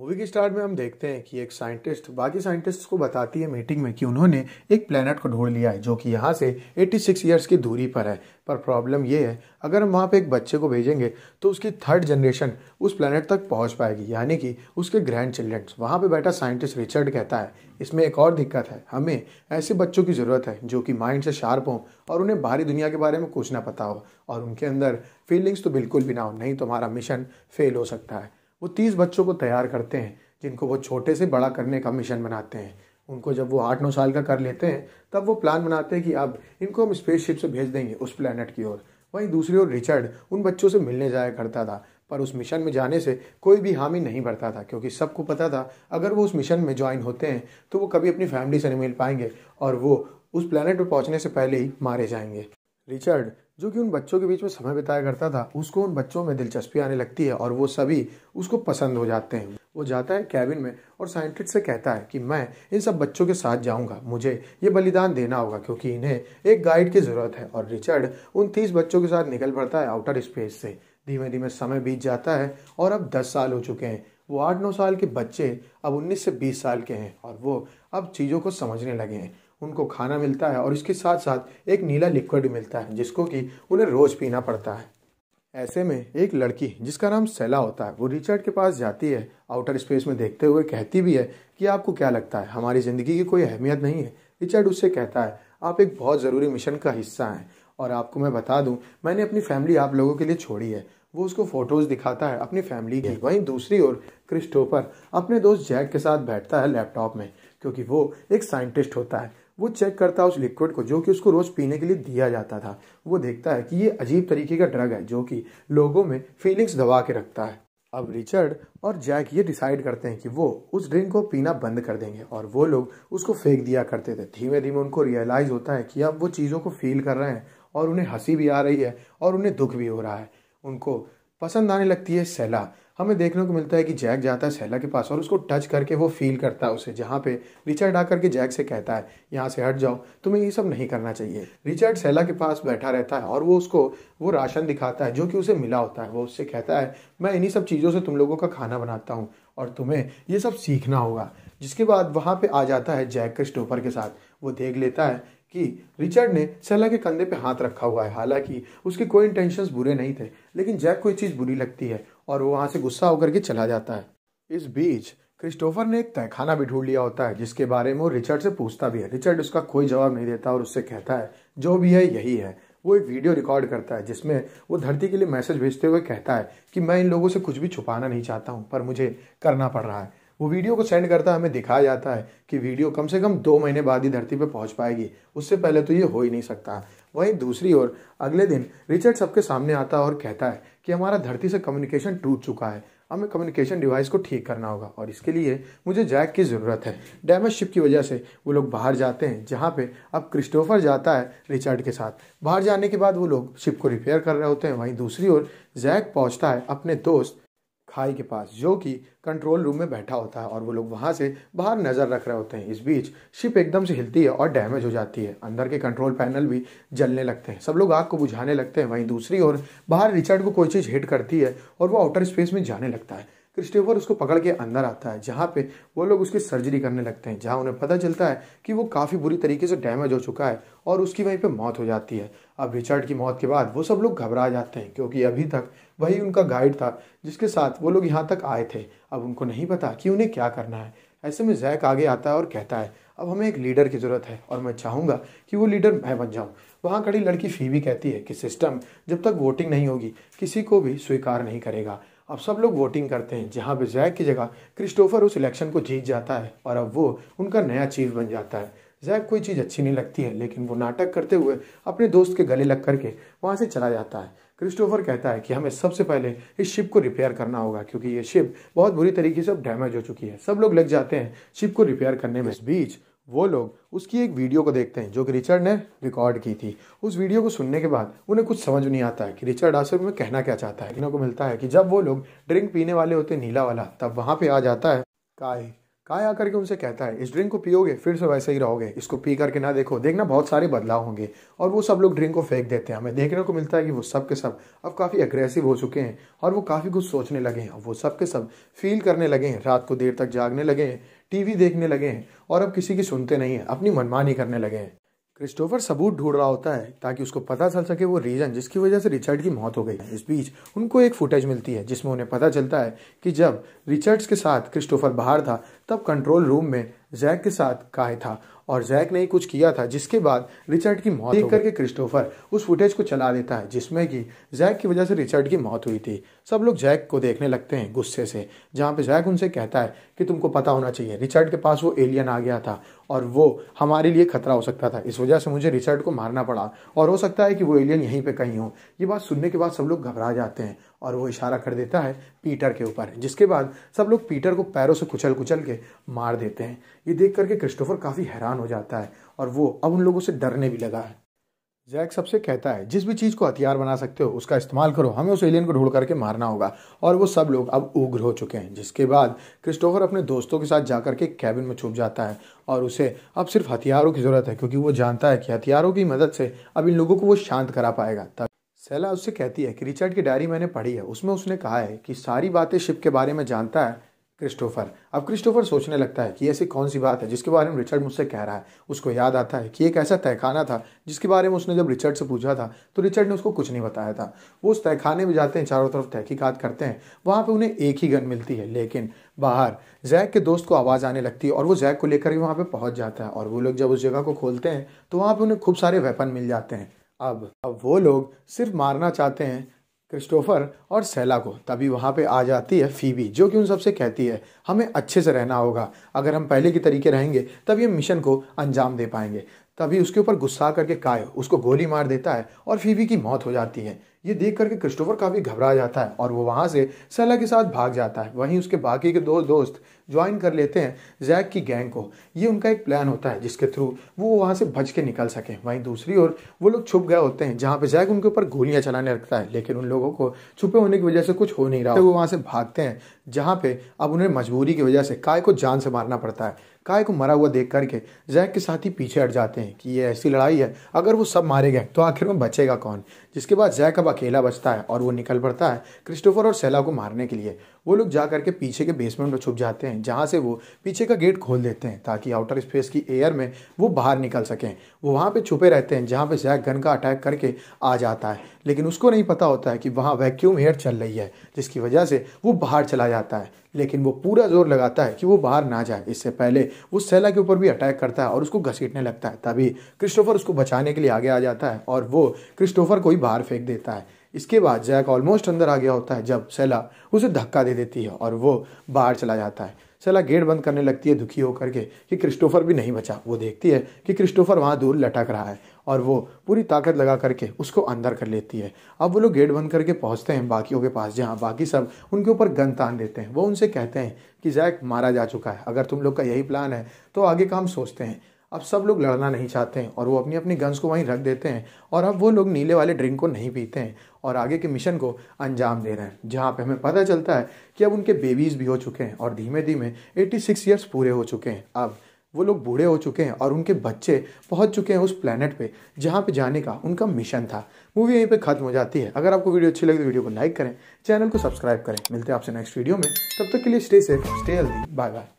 movie के start में हम देखते हैं कि एक साइंटिस्ट बाकी साइंटिस्ट को बताती है मीटिंग में कि उन्होंने एक प्लैनेट को ढूंढ लिया है जो कि यहाँ से 86 ईयर्स की दूरी पर है पर प्रॉब्लम ये है अगर हम वहाँ पे एक बच्चे को भेजेंगे तो उसकी थर्ड जनरेशन उस प्लैनेट तक पहुँच पाएगी यानी कि उसके ग्रैंड चिल्ड्रंस वहाँ पर बैठा साइंटिस्ट रिचर्ड कहता है इसमें एक और दिक्कत है हमें ऐसे बच्चों की ज़रूरत है जो कि माइंड से शार्प हों और उन्हें बाहरी दुनिया के बारे में कुछ ना पता हो और उनके अंदर फीलिंग्स तो बिल्कुल भी ना हो नहीं तो हमारा मिशन फेल हो सकता है वो तीस बच्चों को तैयार करते हैं जिनको वो छोटे से बड़ा करने का मिशन बनाते हैं उनको जब वो आठ नौ साल का कर लेते हैं तब वो प्लान बनाते हैं कि अब इनको हम स्पेसशिप से भेज देंगे उस प्लानट की ओर वहीं दूसरी ओर रिचर्ड उन बच्चों से मिलने जाया करता था पर उस मिशन में जाने से कोई भी हामी नहीं भरता था क्योंकि सबको पता था अगर वो उस मिशन में ज्वाइन होते हैं तो वो कभी अपनी फैमिली से नहीं मिल पाएंगे और वो उस प्लानट पर पहुंचने से पहले ही मारे जाएंगे रिचर्ड जो कि उन बच्चों के बीच में समय बिताया करता था उसको उन बच्चों में दिलचस्पी आने लगती है और वो सभी उसको पसंद हो जाते हैं वो जाता है कैबिन में और साइंटिस्ट से कहता है कि मैं इन सब बच्चों के साथ जाऊंगा मुझे ये बलिदान देना होगा क्योंकि इन्हें एक गाइड की ज़रूरत है और रिचर्ड उन तीस बच्चों के साथ निकल पड़ता है आउटर स्पेस से धीमे धीमे समय बीत जाता है और अब दस साल हो चुके हैं वो आठ नौ साल के बच्चे अब उन्नीस से बीस साल के हैं और वो अब चीज़ों को समझने लगे हैं उनको खाना मिलता है और इसके साथ साथ एक नीला लिक्विड मिलता है जिसको कि उन्हें रोज़ पीना पड़ता है ऐसे में एक लड़की जिसका नाम सेला होता है वो रिचर्ड के पास जाती है आउटर स्पेस में देखते हुए कहती भी है कि आपको क्या लगता है हमारी ज़िंदगी की कोई अहमियत नहीं है रिचर्ड उससे कहता है आप एक बहुत ज़रूरी मिशन का हिस्सा हैं और आपको मैं बता दूं मैंने अपनी फैमिली आप लोगों के लिए छोड़ी है वो उसको फ़ोटोज़ दिखाता है अपनी फैमिली की वहीं दूसरी ओर क्रिस्टोफर अपने दोस्त जैक के साथ बैठता है लैपटॉप में क्योंकि वो एक साइंटिस्ट होता है वो चेक करता है उस लिक्विड को जो कि उसको रोज़ पीने के लिए दिया जाता था वो देखता है कि ये अजीब तरीके का ड्रग है जो कि लोगों में फीलिंग्स दबा के रखता है अब रिचर्ड और जैक ये डिसाइड करते हैं कि वो उस ड्रिंक को पीना बंद कर देंगे और वो लोग उसको फेंक दिया करते थे धीमे धीमे उनको रियलाइज़ होता है कि अब वो चीज़ों को फील कर रहे हैं और उन्हें हंसी भी आ रही है और उन्हें दुख भी हो रहा है उनको पसंद आने लगती है सैला हमें देखने को मिलता है कि जैक जाता है सैला के पास और उसको टच करके वो फील करता है उसे जहाँ पे रिचर्ड आकर के जैक से कहता है यहाँ से हट जाओ तुम्हें ये सब नहीं करना चाहिए रिचर्ड सैला के पास बैठा रहता है और वो उसको वो राशन दिखाता है जो कि उसे मिला होता है वो उससे कहता है मैं इन्हीं सब चीज़ों से तुम लोगों का खाना बनाता हूँ और तुम्हें ये सब सीखना होगा जिसके बाद वहाँ पे आ जाता है जैक क्रिस्टोफर के साथ वो देख लेता है कि रिचर्ड ने सेला के कंधे पे हाथ रखा हुआ है हालांकि उसके कोई इंटेंशंस बुरे नहीं थे लेकिन जैक को ये चीज़ बुरी लगती है और वो वहाँ से गुस्सा होकर के चला जाता है इस बीच क्रिस्टोफर ने एक तहखाना भी ढूंढ लिया होता है जिसके बारे में वो रिचर्ड से पूछता भी है रिचर्ड उसका कोई जवाब नहीं देता और उससे कहता है जो भी है यही है वो एक वीडियो रिकॉर्ड करता है जिसमें वो धरती के लिए मैसेज भेजते हुए कहता है कि मैं इन लोगों से कुछ भी छुपाना नहीं चाहता हूँ पर मुझे करना पड़ रहा है वो वीडियो को सेंड करता है हमें दिखाया जाता है कि वीडियो कम से कम दो महीने बाद ही धरती पर पहुंच पाएगी उससे पहले तो ये हो ही नहीं सकता वहीं दूसरी ओर अगले दिन रिचर्ड सबके सामने आता और कहता है कि हमारा धरती से कम्युनिकेशन टूट चुका है हमें कम्युनिकेशन डिवाइस को ठीक करना होगा और इसके लिए मुझे जैक की ज़रूरत है डैमेज शिप की वजह से वो लोग बाहर जाते हैं जहाँ पे अब क्रिस्टोफर जाता है रिचर्ड के साथ बाहर जाने के बाद वो लोग शिप को रिपेयर कर रहे होते हैं वहीं दूसरी ओर जैक पहुँचता है अपने दोस्त खाई के पास जो कि कंट्रोल रूम में बैठा होता है और वो लोग वहाँ से बाहर नज़र रख रहे होते हैं इस बीच शिप एकदम से हिलती है और डैमेज हो जाती है अंदर के कंट्रोल पैनल भी जलने लगते हैं सब लोग आग को बुझाने लगते हैं वहीं दूसरी ओर बाहर रिचर्ड को कोई चीज़ हिट करती है और वो आउटर स्पेस में जाने लगता है क्रिस्टोफर उसको पकड़ के अंदर आता है जहाँ पे वो लोग उसकी सर्जरी करने लगते हैं जहाँ उन्हें पता चलता है कि वो काफ़ी बुरी तरीके से डैमेज हो चुका है और उसकी वहीं पे मौत हो जाती है अब रिचर्ड की मौत के बाद वो सब लोग घबरा जाते हैं क्योंकि अभी तक वही उनका गाइड था जिसके साथ वो लोग यहाँ तक आए थे अब उनको नहीं पता कि उन्हें क्या करना है ऐसे में जैक आगे आता है और कहता है अब हमें एक लीडर की ज़रूरत है और मैं चाहूँगा कि वो लीडर मैं बन जाऊँ वहाँ खड़ी लड़की फीवी कहती है कि सिस्टम जब तक वोटिंग नहीं होगी किसी को भी स्वीकार नहीं करेगा अब सब लोग वोटिंग करते हैं जहाँ पे जैक की जगह क्रिस्टोफर उस इलेक्शन को जीत जाता है और अब वो उनका नया चीफ बन जाता है जैक कोई चीज़ अच्छी नहीं लगती है लेकिन वो नाटक करते हुए अपने दोस्त के गले लग करके वहाँ से चला जाता है क्रिस्टोफर कहता है कि हमें सबसे पहले इस शिप को रिपेयर करना होगा क्योंकि ये शिप बहुत बुरी तरीके से अब डैमेज हो चुकी है सब लोग लग जाते हैं शिप को रिपेयर करने में इस बीच वो लोग उसकी एक वीडियो को देखते हैं जो कि रिचर्ड ने रिकॉर्ड की थी उस वीडियो को सुनने के बाद उन्हें कुछ समझ नहीं आता है कि रिचर्ड आसर में कहना क्या चाहता है इन्हों को मिलता है कि जब वो लोग ड्रिंक पीने वाले होते नीला वाला तब वहाँ पे आ जाता है काय काय आकर के उनसे कहता है इस ड्रिंक को पियोगे फिर से वैसे ही रहोगे इसको पी करके ना देखो देखना बहुत सारे बदलाव होंगे और वो सब लोग ड्रिंक को फेंक देते हैं हमें देखने को मिलता है कि वो सब के सब अब काफ़ी अग्रेसिव हो चुके हैं और वो काफ़ी कुछ सोचने लगे हैं वो सब के सब फील करने लगे हैं रात को देर तक जागने लगे हैं टीवी देखने लगे हैं और अब किसी की सुनते नहीं हैं अपनी मनमानी करने लगे हैं क्रिस्टोफर सबूत ढूंढ रहा होता है ताकि उसको पता चल सके वो रीजन जिसकी वजह से रिचर्ड की मौत हो गई है इस बीच उनको एक फुटेज मिलती है जिसमें उन्हें पता चलता है कि जब रिचर्ड्स के साथ क्रिस्टोफर बाहर था तब कंट्रोल रूम में जैक के साथ काय था और जैक ने ही कुछ किया था जिसके बाद रिचर्ड की मौत देख करके क्रिस्टोफर उस फुटेज को चला देता है जिसमें कि जैक की वजह से रिचर्ड की मौत हुई थी सब लोग जैक को देखने लगते हैं गुस्से से जहाँ पे जैक उनसे कहता है कि तुमको पता होना चाहिए रिचर्ड के पास वो एलियन आ गया था और वो हमारे लिए खतरा हो सकता था इस वजह से मुझे रिचर्ड को मारना पड़ा और हो सकता है कि वो एलियन यहीं पर कहीं हो ये बात सुनने के बाद सब लोग घबरा जाते हैं और वो इशारा कर देता है पीटर के ऊपर जिसके बाद सब लोग पीटर को पैरों से कुचल कुचल के मार देते हैं ये देख करके क्रिस्टोफर काफ़ी हैरान हो जाता है और वो अब उन लोगों से डरने भी लगा है जैक सबसे कहता है जिस भी चीज़ को हथियार बना सकते हो उसका इस्तेमाल करो हमें उस एलियन को ढूंढ करके मारना होगा और वो सब लोग अब उग्र हो चुके हैं जिसके बाद क्रिस्टोफर अपने दोस्तों के साथ जाकर के कैबिन में छुप जाता है और उसे अब सिर्फ हथियारों की ज़रूरत है क्योंकि वो जानता है कि हथियारों की मदद से अब इन लोगों को वो शांत करा पाएगा तब सैला उससे कहती है कि रिचर्ड की डायरी मैंने पढ़ी है उसमें उसने कहा है कि सारी बातें शिप के बारे में जानता है क्रिस्टोफर अब क्रिस्टोफर सोचने लगता है कि ऐसी कौन सी बात है जिसके बारे में रिचर्ड मुझसे कह रहा है उसको याद आता है कि एक ऐसा तहखाना था जिसके बारे में उसने जब रिचर्ड से पूछा था तो रिचर्ड ने उसको कुछ नहीं बताया था वो उस तहखाने में जाते हैं चारों तरफ तहकीकात करते हैं वहाँ पर उन्हें एक ही गन मिलती है लेकिन बाहर जैक के दोस्त को आवाज़ आने लगती है और वो जैक को लेकर ही वहाँ पर पहुँच जाता है और वो लोग जब उस जगह को खोलते हैं तो वहाँ पर उन्हें खूब सारे वेपन मिल जाते हैं अब अब वो लोग सिर्फ मारना चाहते हैं क्रिस्टोफर और सैला को तभी वहाँ पे आ जाती है फीबी जो कि उन सबसे कहती है हमें अच्छे से रहना होगा अगर हम पहले के तरीके रहेंगे तब ये मिशन को अंजाम दे पाएंगे तभी उसके ऊपर गुस्सा करके काय उसको गोली मार देता है और फीवी की मौत हो जाती है ये देख करके क्रिस्टोफर काफ़ी घबरा जाता है और वो वहाँ से सला के साथ भाग जाता है वहीं उसके बाकी के दो दोस्त ज्वाइन कर लेते हैं जैक की गैंग को ये उनका एक प्लान होता है जिसके थ्रू वो वहाँ से बच के निकल सके वहीं दूसरी ओर वो लोग छुप गए होते हैं जहाँ पे जैक उनके ऊपर गोलियाँ चलाने लगता है लेकिन उन लोगों को छुपे होने की वजह से कुछ हो नहीं रहा तो वो वहाँ से भागते हैं जहाँ पे अब उन्हें मजबूरी की वजह से काय को जान से मारना पड़ता है काय को मरा हुआ देख करके जैक के साथ ही पीछे हट जाते हैं कि ये ऐसी लड़ाई है अगर वो सब मारे गए तो आखिर में बचेगा कौन जिसके बाद जैक अब अकेला बचता है और वो निकल पड़ता है क्रिस्टोफर और सेला को मारने के लिए वो लोग जा करके पीछे के बेसमेंट में छुप जाते हैं जहाँ से वो पीछे का गेट खोल देते हैं ताकि आउटर स्पेस की एयर में वो बाहर निकल सकें वो वहाँ पर छुपे रहते हैं जहाँ पर जैक गन का अटैक करके आ जाता है लेकिन उसको नहीं पता होता है कि वहाँ वैक्यूम एयर चल रही है जिसकी वजह से वो बाहर चला जाता है लेकिन वो पूरा जोर लगाता है कि वो बाहर ना जाए इससे पहले वो सेला के ऊपर भी अटैक करता है और उसको घसीटने लगता है तभी क्रिस्टोफर उसको बचाने के लिए आगे आ जाता है और वो क्रिस्टोफर को ही बाहर फेंक देता है इसके बाद जैक ऑलमोस्ट अंदर आ गया होता है जब सेला उसे धक्का दे देती है और वो बाहर चला जाता है सेला गेट बंद करने लगती है दुखी होकर के कि क्रिस्टोफर भी नहीं बचा वो देखती है कि क्रिस्टोफर वहाँ दूर लटक रहा है और वो पूरी ताकत लगा करके उसको अंदर कर लेती है अब वो लोग गेट बंद करके पहुँचते हैं बाकियों के पास जहाँ बाकी सब उनके ऊपर गन तान देते हैं वो उनसे कहते हैं कि जैक मारा जा चुका है अगर तुम लोग का यही प्लान है तो आगे काम सोचते हैं अब सब लोग लड़ना नहीं चाहते हैं और वो अपनी अपनी गन्स को वहीं रख देते हैं और अब वो लोग नीले वाले ड्रिंक को नहीं पीते हैं और आगे के मिशन को अंजाम दे रहे हैं जहाँ पे हमें पता चलता है कि अब उनके बेबीज़ भी हो चुके हैं और धीमे धीमे सिक्स ईयर्स पूरे हो चुके हैं अब वो लोग बूढ़े हो चुके हैं और उनके बच्चे पहुंच चुके हैं उस प्लानट पे जहाँ पे जाने का उनका मिशन था मूवी यहीं पे खत्म हो जाती है अगर आपको वीडियो अच्छी लगे तो वीडियो को लाइक करें चैनल को सब्सक्राइब करें मिलते हैं आपसे नेक्स्ट वीडियो में तब तक के लिए stay safe stay healthy bye bye